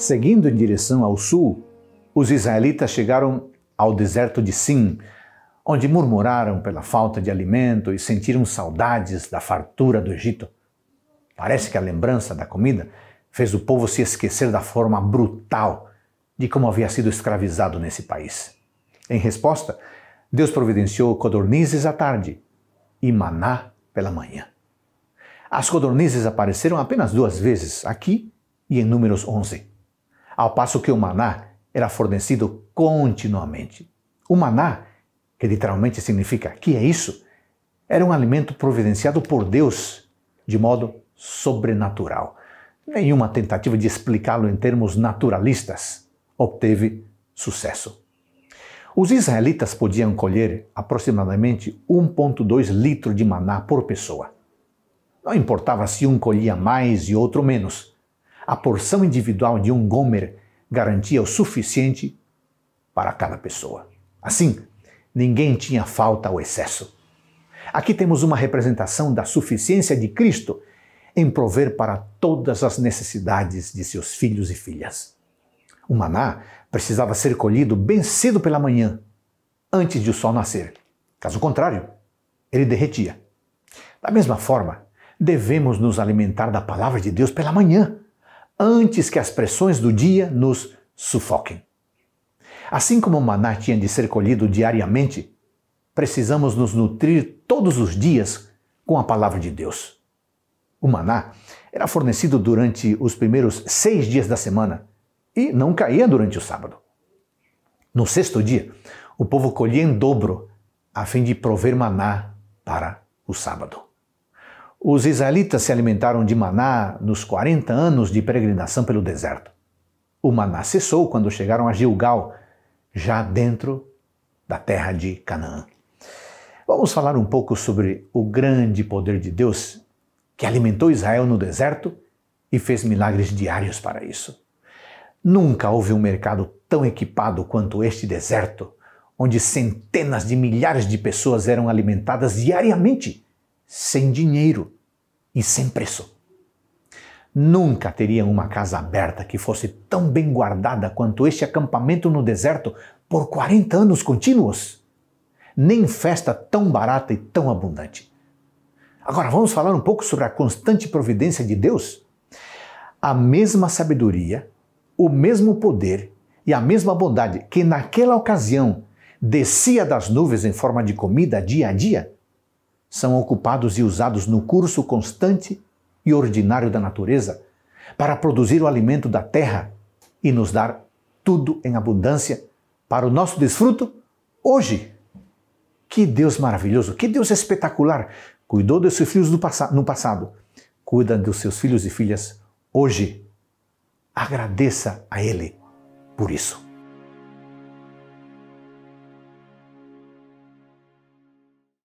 Seguindo em direção ao sul, os israelitas chegaram ao deserto de Sim, onde murmuraram pela falta de alimento e sentiram saudades da fartura do Egito. Parece que a lembrança da comida fez o povo se esquecer da forma brutal de como havia sido escravizado nesse país. Em resposta, Deus providenciou codornizes à tarde e maná pela manhã. As codornizes apareceram apenas duas vezes, aqui e em Números 11 ao passo que o maná era fornecido continuamente. O maná, que literalmente significa que é isso, era um alimento providenciado por Deus de modo sobrenatural. Nenhuma tentativa de explicá-lo em termos naturalistas obteve sucesso. Os israelitas podiam colher aproximadamente 1,2 litro de maná por pessoa. Não importava se um colhia mais e outro menos a porção individual de um Gomer garantia o suficiente para cada pessoa. Assim, ninguém tinha falta ou excesso. Aqui temos uma representação da suficiência de Cristo em prover para todas as necessidades de seus filhos e filhas. O maná precisava ser colhido bem cedo pela manhã, antes de o sol nascer. Caso contrário, ele derretia. Da mesma forma, devemos nos alimentar da palavra de Deus pela manhã, antes que as pressões do dia nos sufoquem. Assim como o maná tinha de ser colhido diariamente, precisamos nos nutrir todos os dias com a palavra de Deus. O maná era fornecido durante os primeiros seis dias da semana e não caía durante o sábado. No sexto dia, o povo colhia em dobro a fim de prover maná para o sábado. Os israelitas se alimentaram de maná nos 40 anos de peregrinação pelo deserto. O maná cessou quando chegaram a Gilgal, já dentro da terra de Canaã. Vamos falar um pouco sobre o grande poder de Deus que alimentou Israel no deserto e fez milagres diários para isso. Nunca houve um mercado tão equipado quanto este deserto, onde centenas de milhares de pessoas eram alimentadas diariamente sem dinheiro e sem preço. Nunca teria uma casa aberta que fosse tão bem guardada quanto este acampamento no deserto por 40 anos contínuos. Nem festa tão barata e tão abundante. Agora vamos falar um pouco sobre a constante providência de Deus. A mesma sabedoria, o mesmo poder e a mesma bondade que naquela ocasião descia das nuvens em forma de comida dia a dia, são ocupados e usados no curso constante e ordinário da natureza para produzir o alimento da terra e nos dar tudo em abundância para o nosso desfruto hoje. Que Deus maravilhoso, que Deus espetacular! Cuidou dos seus filhos no passado, cuida dos seus filhos e filhas hoje. Agradeça a Ele por isso.